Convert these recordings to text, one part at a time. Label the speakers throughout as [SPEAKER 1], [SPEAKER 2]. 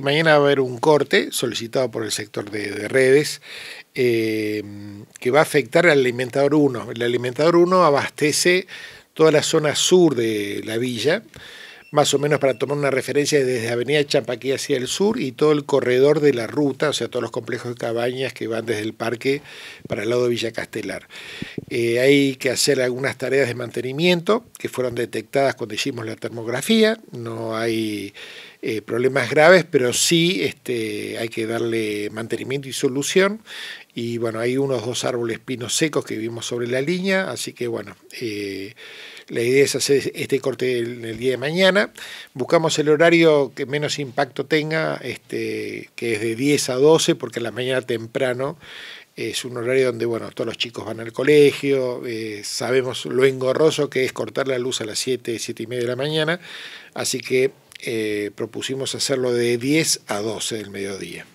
[SPEAKER 1] Mañana va a haber un corte solicitado por el sector de, redes eh, que va a afectar al alimentador 1. El alimentador 1 abastece toda la zona sur de la villa, más o menos para tomar una referencia desde Avenida Champaquí hacia el sur y todo el corredor de la ruta, o sea, todos los complejos de cabañas que van desde el parque para el lado de Villa Castelar. Eh, hay que hacer algunas tareas de mantenimiento que fueron detectadas cuando hicimos la termografía, no hay eh, problemas graves, pero sí este, hay que darle mantenimiento y solución. Y bueno, hay unos dos árboles pinos secos que vimos sobre la línea, así que bueno, eh, la idea es hacer este corte en el día de mañana. Buscamos el horario que menos impacto tenga, este, que es de 10 a 12, porque la mañana temprano es un horario donde bueno, todos los chicos van al colegio, eh, sabemos lo engorroso que es cortar la luz a las 7, 7 y media de la mañana, así que eh, propusimos hacerlo de 10 a 12 del mediodía.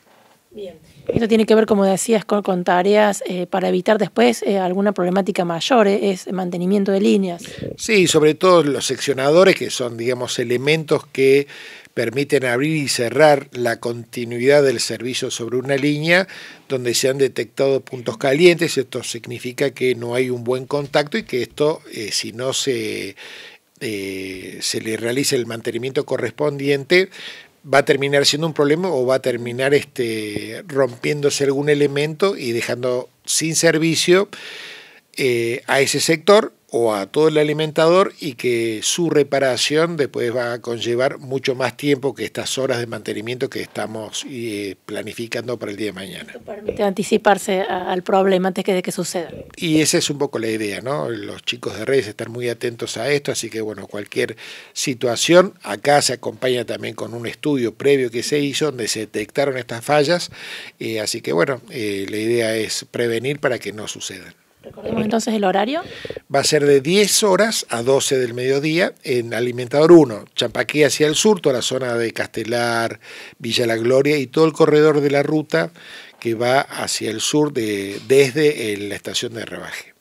[SPEAKER 2] Bien. Esto tiene que ver, como decías, con, con tareas eh, para evitar después eh, alguna problemática mayor, es mantenimiento de líneas.
[SPEAKER 1] Sí, sobre todo los seccionadores, que son, digamos, elementos que permiten abrir y cerrar la continuidad del servicio sobre una línea donde se han detectado puntos calientes. Esto significa que no hay un buen contacto y que esto, si no se eh, se le realice el mantenimiento correspondiente, va a terminar siendo un problema o va a terminar este, rompiéndose algún elemento y dejando sin servicio eh, a ese sector o a todo el alimentador y que su reparación después va a conllevar mucho más tiempo que estas horas de mantenimiento que estamos eh, planificando para el día de mañana. permite
[SPEAKER 2] anticiparse al problema antes de que suceda.
[SPEAKER 1] Y esa es un poco la idea, ¿no? Los chicos de redes están muy atentos a esto, así que bueno, cualquier situación, acá se acompaña también con un estudio previo que se hizo donde se detectaron estas fallas, eh, así que bueno, eh, la idea es prevenir para que no sucedan. Recordemos
[SPEAKER 2] entonces el horario
[SPEAKER 1] va a ser de 10 horas a 12 del mediodía en Alimentador 1, Champaquí hacia el sur, toda la zona de Castelar, Villa La Gloria y todo el corredor de la ruta que va hacia el sur de, desde la estación de rebaje.